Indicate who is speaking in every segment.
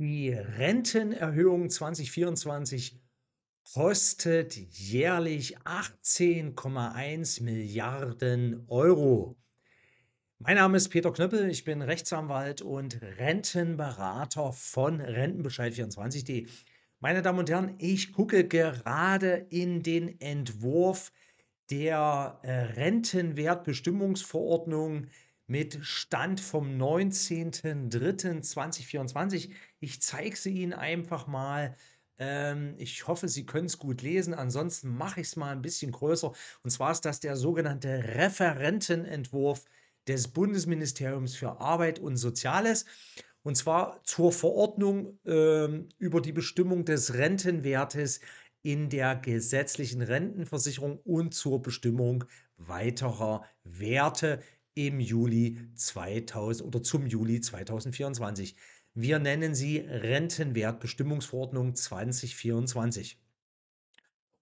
Speaker 1: Die Rentenerhöhung 2024 kostet jährlich 18,1 Milliarden Euro. Mein Name ist Peter Knöppel, ich bin Rechtsanwalt und Rentenberater von Rentenbescheid24.de. Meine Damen und Herren, ich gucke gerade in den Entwurf der äh, Rentenwertbestimmungsverordnung mit Stand vom 19.03.2024. Ich zeige sie Ihnen einfach mal. Ähm, ich hoffe, Sie können es gut lesen. Ansonsten mache ich es mal ein bisschen größer. Und zwar ist das der sogenannte Referentenentwurf des Bundesministeriums für Arbeit und Soziales. Und zwar zur Verordnung ähm, über die Bestimmung des Rentenwertes in der gesetzlichen Rentenversicherung und zur Bestimmung weiterer Werte im Juli 2000 oder zum Juli 2024. Wir nennen sie Rentenwertbestimmungsverordnung 2024.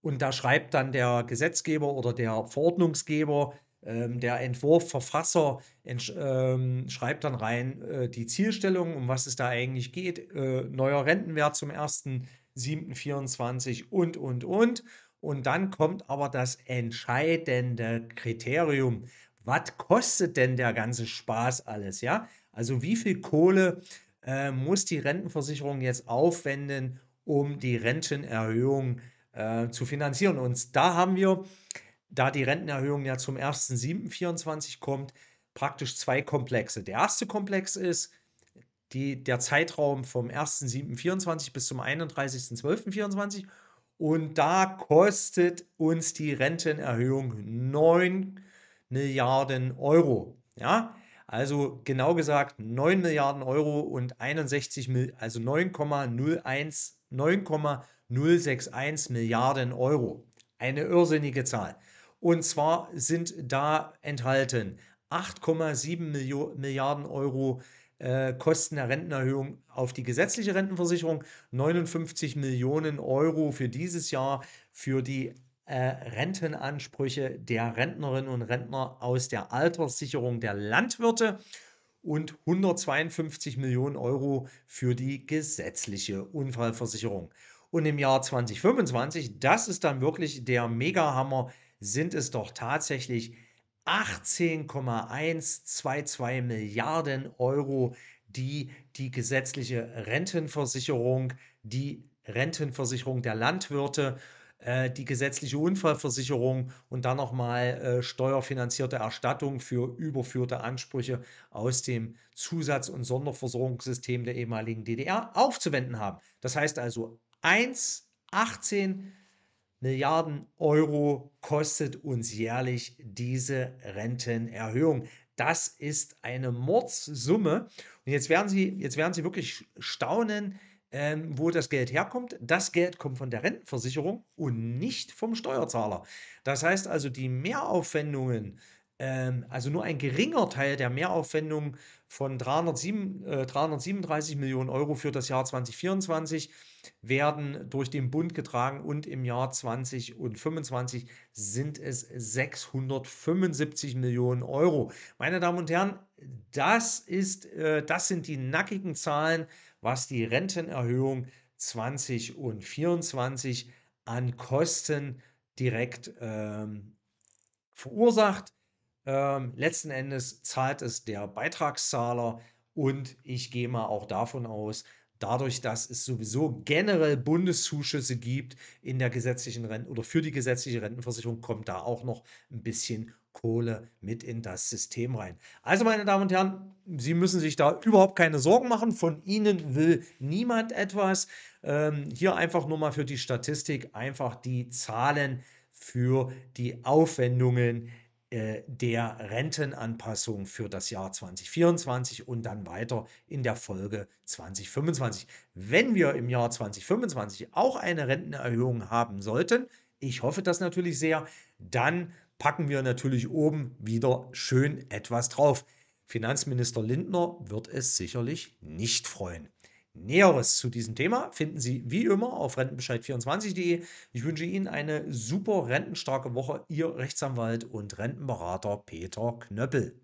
Speaker 1: Und da schreibt dann der Gesetzgeber oder der Verordnungsgeber, ähm, der Entwurfverfasser ähm, schreibt dann rein äh, die Zielstellung, um was es da eigentlich geht, äh, neuer Rentenwert zum 1.7.24 und, und, und. Und dann kommt aber das entscheidende Kriterium, was kostet denn der ganze Spaß alles, ja? Also wie viel Kohle äh, muss die Rentenversicherung jetzt aufwenden, um die Rentenerhöhung äh, zu finanzieren? Und da haben wir, da die Rentenerhöhung ja zum 1.7.24 kommt, praktisch zwei Komplexe. Der erste Komplex ist die, der Zeitraum vom 1.7.24 bis zum 31.12.24 und da kostet uns die Rentenerhöhung 9,5 Milliarden Euro. Ja, also genau gesagt 9 Milliarden Euro und 61, also 9,061 Milliarden Euro. Eine irrsinnige Zahl. Und zwar sind da enthalten 8,7 Milliarden Euro äh, Kosten der Rentenerhöhung auf die gesetzliche Rentenversicherung, 59 Millionen Euro für dieses Jahr für die äh, Rentenansprüche der Rentnerinnen und Rentner aus der Alterssicherung der Landwirte und 152 Millionen Euro für die gesetzliche Unfallversicherung. Und im Jahr 2025, das ist dann wirklich der Megahammer, sind es doch tatsächlich 18,122 Milliarden Euro, die die gesetzliche Rentenversicherung, die Rentenversicherung der Landwirte äh, die gesetzliche Unfallversicherung und dann nochmal äh, steuerfinanzierte Erstattung für überführte Ansprüche aus dem Zusatz- und Sonderversorgungssystem der ehemaligen DDR aufzuwenden haben. Das heißt also 1,18 Milliarden Euro kostet uns jährlich diese Rentenerhöhung. Das ist eine Mordsumme. Und jetzt werden Sie, jetzt werden Sie wirklich staunen, ähm, wo das Geld herkommt. Das Geld kommt von der Rentenversicherung und nicht vom Steuerzahler. Das heißt also, die Mehraufwendungen, ähm, also nur ein geringer Teil der Mehraufwendungen von 307, äh, 337 Millionen Euro für das Jahr 2024 werden durch den Bund getragen und im Jahr 2025 sind es 675 Millionen Euro. Meine Damen und Herren, das, ist, äh, das sind die nackigen Zahlen, was die Rentenerhöhung 20 und 24 an Kosten direkt ähm, verursacht. Ähm, letzten Endes zahlt es der Beitragszahler und ich gehe mal auch davon aus, dadurch, dass es sowieso generell Bundeszuschüsse gibt in der gesetzlichen Renten oder für die gesetzliche Rentenversicherung, kommt da auch noch ein bisschen Kohle mit in das System rein. Also, meine Damen und Herren, Sie müssen sich da überhaupt keine Sorgen machen. Von Ihnen will niemand etwas. Ähm, hier einfach nur mal für die Statistik einfach die Zahlen für die Aufwendungen äh, der Rentenanpassung für das Jahr 2024 und dann weiter in der Folge 2025. Wenn wir im Jahr 2025 auch eine Rentenerhöhung haben sollten, ich hoffe das natürlich sehr, dann packen wir natürlich oben wieder schön etwas drauf. Finanzminister Lindner wird es sicherlich nicht freuen. Näheres zu diesem Thema finden Sie wie immer auf rentenbescheid24.de. Ich wünsche Ihnen eine super rentenstarke Woche. Ihr Rechtsanwalt und Rentenberater Peter Knöppel.